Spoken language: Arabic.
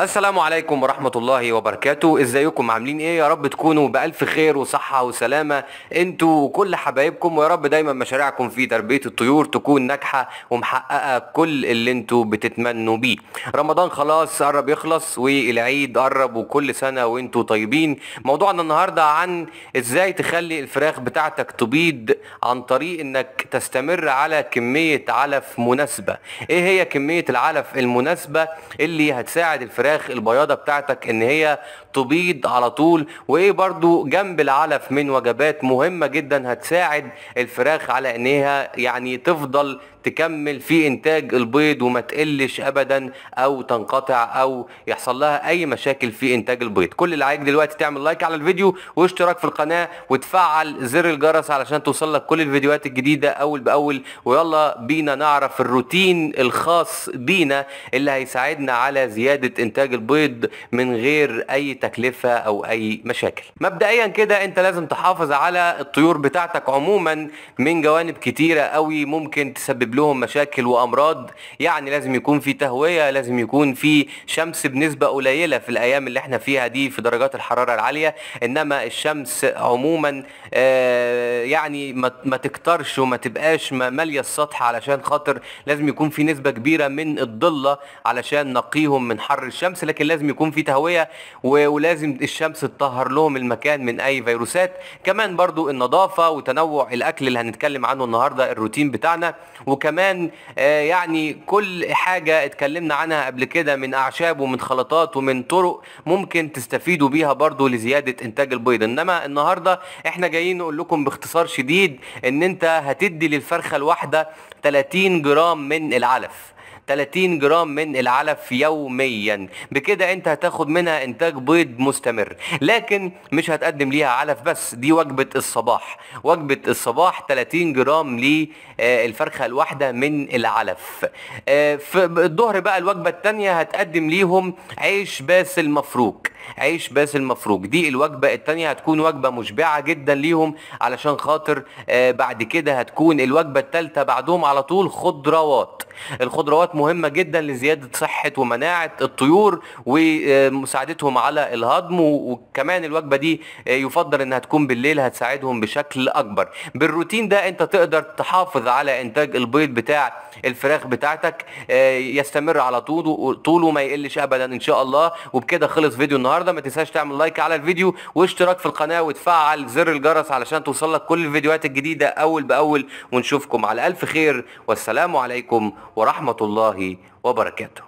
السلام عليكم ورحمة الله وبركاته ازيكم عاملين ايه يا رب تكونوا بألف خير وصحة وسلامة انتوا وكل حبايبكم ويا رب دايما مشاريعكم في تربية الطيور تكون ناجحة ومحققة كل اللي انتوا بتتمنوا بيه رمضان خلاص قرب يخلص والعيد قرب وكل سنة وانتوا طيبين موضوعنا النهاردة عن ازاي تخلي الفراخ بتاعتك تبيض عن طريق انك تستمر على كمية علف مناسبة ايه هي كمية العلف المناسبة اللي هتساعد الفراخ الفراخ البياضه بتاعتك ان هي تبيض على طول وايه برضو جنب العلف من وجبات مهمه جدا هتساعد الفراخ على انها يعني تفضل تكمل في انتاج البيض وما تقلش ابدا او تنقطع او يحصل لها اي مشاكل في انتاج البيض كل اللي عليك دلوقتي تعمل لايك على الفيديو واشتراك في القناه وتفعل زر الجرس علشان توصل لك كل الفيديوهات الجديده اول باول ويلا بينا نعرف الروتين الخاص بينا اللي هيساعدنا على زياده انتاج البيض من غير اي تكلفه او اي مشاكل مبدئيا كده انت لازم تحافظ على الطيور بتاعتك عموما من جوانب كتيره قوي ممكن تسبب لهم مشاكل وامراض يعني لازم يكون في تهويه لازم يكون في شمس بنسبه قليله في الايام اللي احنا فيها دي في درجات الحراره العاليه انما الشمس عموما آه، يعني ما تكترش وما تبقاش ماليه السطح علشان خاطر لازم يكون في نسبه كبيره من الضله علشان نقيهم من حر الشمس لكن لازم يكون في تهويه ولازم الشمس تطهر لهم المكان من اي فيروسات كمان برضو النظافه وتنوع الاكل اللي هنتكلم عنه النهارده الروتين بتاعنا وك وكمان آه، يعني كل حاجة اتكلمنا عنها قبل كده من أعشاب ومن خلطات ومن طرق ممكن تستفيدوا بيها برضو لزيادة إنتاج البيض إنما النهاردة احنا جايين نقول لكم باختصار شديد إن أنت هتدي للفرخة الواحدة 30 جرام من العلف 30 جرام من العلف يوميا بكده انت هتاخد منها انتاج بيض مستمر لكن مش هتقدم ليها علف بس دي وجبة الصباح وجبة الصباح 30 جرام للفرخة آه، الواحدة من العلف آه، في الظهر بقى الوجبة التانية هتقدم ليهم عيش باسل مفروك عيش باسل مفروج دي الوجبه الثانيه هتكون وجبه مشبعه جدا ليهم علشان خاطر آه، بعد كده هتكون الوجبه الثالثه بعدهم على طول خضروات الخضروات مهمه جدا لزياده صحه ومناعه الطيور ومساعدتهم على الهضم وكمان الوجبه دي آه، يفضل انها تكون بالليل هتساعدهم بشكل اكبر بالروتين ده انت تقدر تحافظ على انتاج البيض بتاع الفراخ بتاعتك آه، يستمر على طول طوله ما يقلش ابدا ان شاء الله وبكده خلص فيديو النهارده النهارده ما تنساش تعمل لايك على الفيديو واشتراك في القناه وتفعل زر الجرس علشان توصلك كل الفيديوهات الجديده اول باول ونشوفكم على الف خير والسلام عليكم ورحمه الله وبركاته